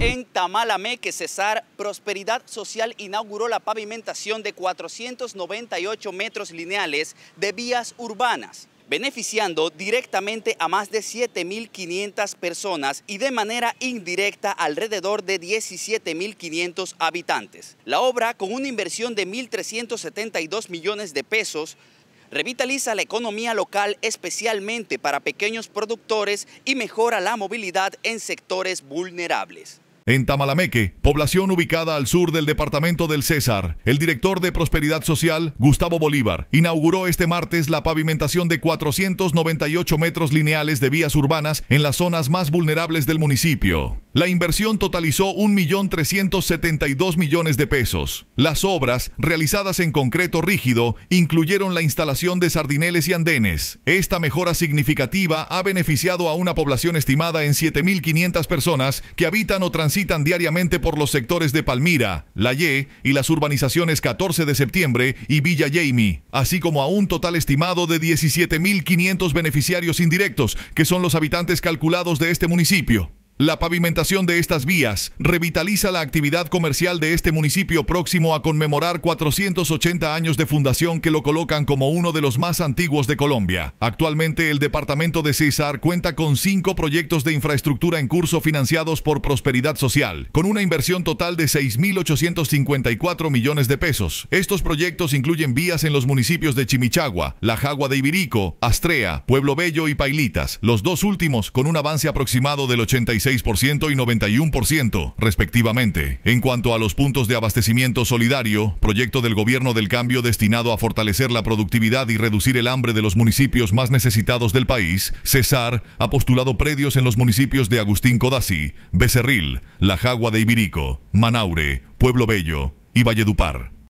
En Tamalameque, Cesar, Prosperidad Social inauguró la pavimentación de 498 metros lineales de vías urbanas, beneficiando directamente a más de 7.500 personas y de manera indirecta alrededor de 17.500 habitantes. La obra, con una inversión de 1.372 millones de pesos, revitaliza la economía local especialmente para pequeños productores y mejora la movilidad en sectores vulnerables. En Tamalameque, población ubicada al sur del departamento del César, el director de Prosperidad Social, Gustavo Bolívar, inauguró este martes la pavimentación de 498 metros lineales de vías urbanas en las zonas más vulnerables del municipio. La inversión totalizó 1.372 millones de pesos. Las obras, realizadas en concreto rígido, incluyeron la instalación de sardineles y andenes. Esta mejora significativa ha beneficiado a una población estimada en 7.500 personas que habitan o transitan citan diariamente por los sectores de Palmira, La y las urbanizaciones 14 de septiembre y Villa Jaime, así como a un total estimado de 17.500 beneficiarios indirectos, que son los habitantes calculados de este municipio. La pavimentación de estas vías revitaliza la actividad comercial de este municipio próximo a conmemorar 480 años de fundación que lo colocan como uno de los más antiguos de Colombia. Actualmente el departamento de César cuenta con cinco proyectos de infraestructura en curso financiados por Prosperidad Social, con una inversión total de 6.854 millones de pesos. Estos proyectos incluyen vías en los municipios de Chimichagua, La Jagua de Ibirico, Astrea, Pueblo Bello y Pailitas, los dos últimos con un avance aproximado del 86 y 91%, respectivamente. En cuanto a los puntos de abastecimiento solidario, proyecto del Gobierno del Cambio destinado a fortalecer la productividad y reducir el hambre de los municipios más necesitados del país, César ha postulado predios en los municipios de Agustín Codazzi, Becerril, La Jagua de Ibirico, Manaure, Pueblo Bello y Valledupar.